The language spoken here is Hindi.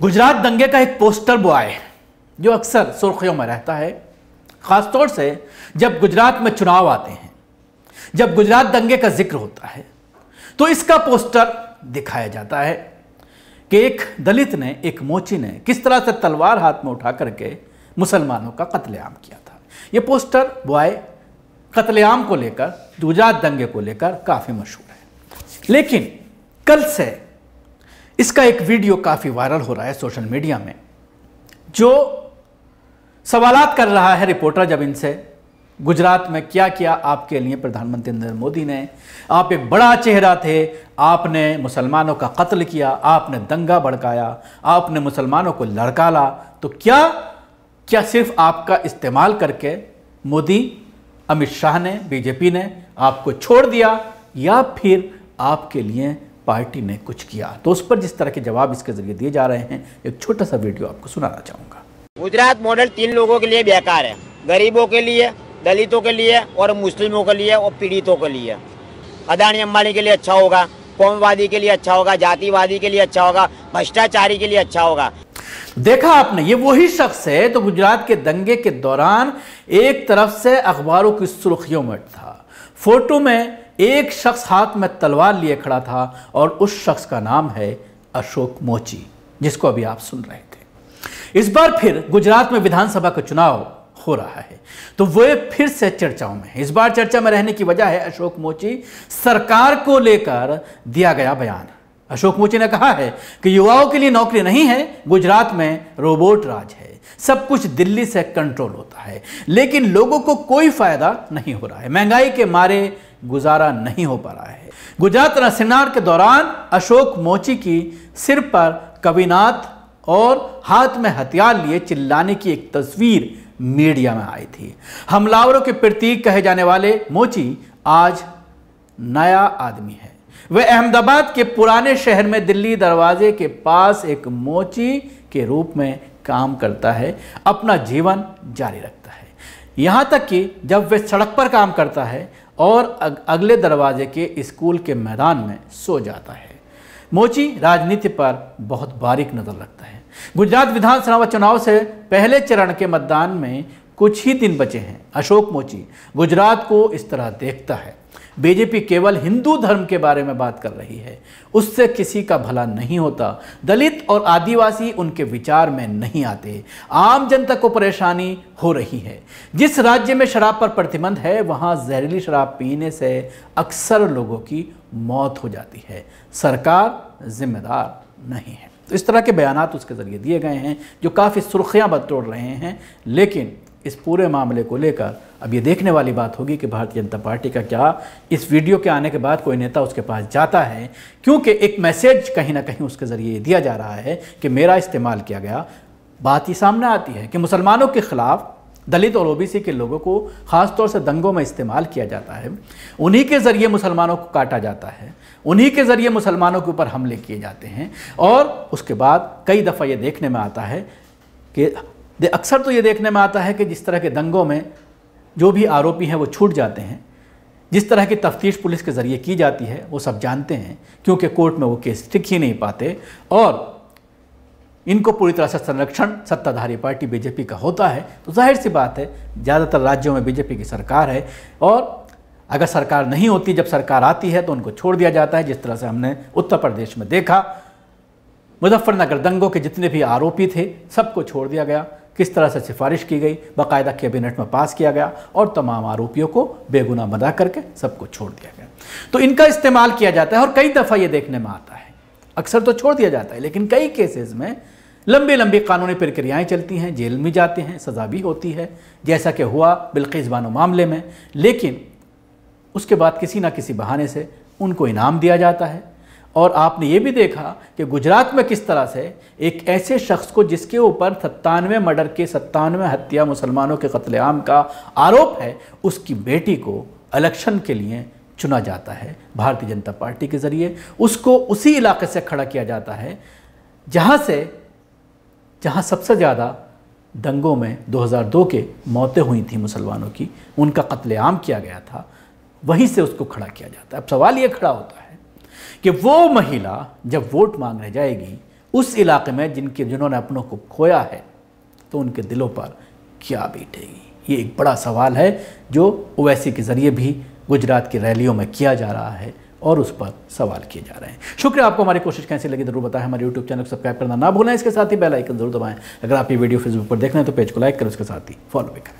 गुजरात दंगे का एक पोस्टर बॉय जो अक्सर सुर्खियों में रहता है ख़ासतौर से जब गुजरात में चुनाव आते हैं जब गुजरात दंगे का जिक्र होता है तो इसका पोस्टर दिखाया जाता है कि एक दलित ने एक मोची ने किस तरह से तलवार हाथ में उठा करके मुसलमानों का कत्लेआम किया था यह पोस्टर बॉय कत्लेआम को लेकर गुजरात दंगे को लेकर काफ़ी मशहूर है लेकिन कल से इसका एक वीडियो काफ़ी वायरल हो रहा है सोशल मीडिया में जो सवालात कर रहा है रिपोर्टर जब इनसे गुजरात में क्या किया आपके लिए प्रधानमंत्री नरेंद्र मोदी ने आप एक बड़ा चेहरा थे आपने मुसलमानों का कत्ल किया आपने दंगा भड़काया आपने मुसलमानों को लड़काला तो क्या क्या सिर्फ आपका इस्तेमाल करके मोदी अमित शाह ने बीजेपी ने आपको छोड़ दिया या फिर आपके लिए पार्टी ने कुछ किया तो उस पर जिस तरह के जवाब इसके जरिए दिए जा रहे हैं एक छोटा सा वीडियो आपको सुनाना चाहूंगा गुजरात मॉडल तीन लोगों के लिए बेकार है गरीबों के लिए दलितों के लिए और मुस्लिमों के लिए और पीड़ितों के लिए अदानी अम्बानी के लिए अच्छा होगा कौमवादी के लिए अच्छा होगा जातिवादी के लिए अच्छा होगा भ्रष्टाचारी के लिए अच्छा होगा देखा आपने ये वही शख्स है तो गुजरात के दंगे के दौरान एक तरफ से अखबारों की सुर्खियों में था फोटो में एक शख्स हाथ में तलवार लिए खड़ा था और उस शख्स का नाम है अशोक मोची जिसको अभी आप सुन रहे थे इस बार फिर गुजरात में विधानसभा का चुनाव हो रहा है तो वह फिर से चर्चाओं में इस बार चर्चा में रहने की वजह है अशोक मोची सरकार को लेकर दिया गया बयान अशोक मोचे ने कहा है कि युवाओं के लिए नौकरी नहीं है गुजरात में रोबोट राज है सब कुछ दिल्ली से कंट्रोल होता है लेकिन लोगों को कोई फायदा नहीं हो रहा है महंगाई के मारे गुजारा नहीं हो पा रहा है गुजरात सेमिनार के दौरान अशोक मोची की सिर पर कविनाथ और हाथ में हथियार लिए चिल्लाने की एक तस्वीर मीडिया में आई थी हमलावरों के प्रतीक कहे जाने वाले मोची आज नया आदमी है वह अहमदाबाद के पुराने शहर में दिल्ली दरवाजे के पास एक मोची के रूप में काम करता है अपना जीवन जारी रखता है यहाँ तक कि जब वह सड़क पर काम करता है और अगले दरवाजे के स्कूल के मैदान में सो जाता है मोची राजनीति पर बहुत बारीक नज़र रखता है गुजरात विधानसभा चुनाव से पहले चरण के मतदान में कुछ ही दिन बचे हैं अशोक मोची गुजरात को इस तरह देखता है बीजेपी केवल हिंदू धर्म के बारे में बात कर रही है उससे किसी का भला नहीं होता दलित और आदिवासी उनके विचार में नहीं आते आम जनता को परेशानी हो रही है जिस राज्य में शराब पर प्रतिबंध है वहाँ जहरीली शराब पीने से अक्सर लोगों की मौत हो जाती है सरकार जिम्मेदार नहीं है तो इस तरह के बयान उसके ज़रिए दिए गए हैं जो काफ़ी सुर्खियाँ बतोड़ रहे हैं लेकिन इस पूरे मामले को लेकर अब ये देखने वाली बात होगी कि भारतीय जनता पार्टी का क्या इस वीडियो के आने के बाद कोई नेता उसके पास जाता है क्योंकि एक मैसेज कहीं ना कहीं उसके ज़रिए दिया जा रहा है कि मेरा इस्तेमाल किया गया बात ही सामने आती है कि मुसलमानों के ख़िलाफ़ दलित और ओबीसी के लोगों को ख़ासतौर से दंगों में इस्तेमाल किया जाता है उन्हीं के ज़रिए मुसलमानों को काटा जाता है उन्हीं के ज़रिए मुसलमानों के ऊपर हमले किए जाते हैं और उसके बाद कई दफ़ा ये देखने में आता है कि दे अक्सर तो ये देखने में आता है कि जिस तरह के दंगों में जो भी आरोपी हैं वो छूट जाते हैं जिस तरह की तफ्तीश पुलिस के ज़रिए की जाती है वो सब जानते हैं क्योंकि कोर्ट में वो केस टिक ही नहीं पाते और इनको पूरी तरह से संरक्षण सत्ताधारी पार्टी बीजेपी का होता है तो जाहिर सी बात है ज़्यादातर राज्यों में बीजेपी की सरकार है और अगर सरकार नहीं होती जब सरकार आती है तो उनको छोड़ दिया जाता है जिस तरह से हमने उत्तर प्रदेश में देखा मुजफ्फरनगर दंगों के जितने भी आरोपी थे सबको छोड़ दिया गया किस तरह से सिफारिश की गई बाकायदा कैबिनेट में पास किया गया और तमाम आरोपियों को बेगुना बना करके सबको छोड़ दिया गया तो इनका इस्तेमाल किया जाता है और कई दफ़ा ये देखने में आता है अक्सर तो छोड़ दिया जाता है लेकिन कई केसेस में लंबी लंबी कानूनी प्रक्रियाएं चलती हैं जेल में जाते हैं सज़ा भी होती है जैसा कि हुआ बिल्किस बानो मामले में लेकिन उसके बाद किसी ना किसी बहाने से उनको इनाम दिया जाता है और आपने ये भी देखा कि गुजरात में किस तरह से एक ऐसे शख्स को जिसके ऊपर सत्तानवे मर्डर के सत्तानवे हत्या मुसलमानों के कत्लेआम का आरोप है उसकी बेटी को इलेक्शन के लिए चुना जाता है भारतीय जनता पार्टी के ज़रिए उसको उसी इलाके से खड़ा किया जाता है जहाँ से जहाँ सबसे ज़्यादा दंगों में 2002 के मौतें हुई थी मुसलमानों की उनका कत्लेआम किया गया था वहीं से उसको खड़ा किया जाता है अब सवाल ये खड़ा होता है कि वो महिला जब वोट मांगने जाएगी उस इलाके में जिनके जिन्होंने अपनों को खोया है तो उनके दिलों पर क्या बैठेगी ये एक बड़ा सवाल है जो ओवैसी के ज़रिए भी गुजरात की रैलियों में किया जा रहा है और उस पर सवाल किए जा रहे हैं शुक्रिया आपको हमारी कोशिश कैसे लगी जरूर बताएं हमारे यूट्यूब चैनल को सब्सक्राइब करना ना भूलें इसके साथ ही बेल आइकन जरूर दबाएं अगर आप ये वीडियो फेसबुक पर देख रहे हैं तो पेज को लाइक करें उसके साथ ही फॉलो भी करें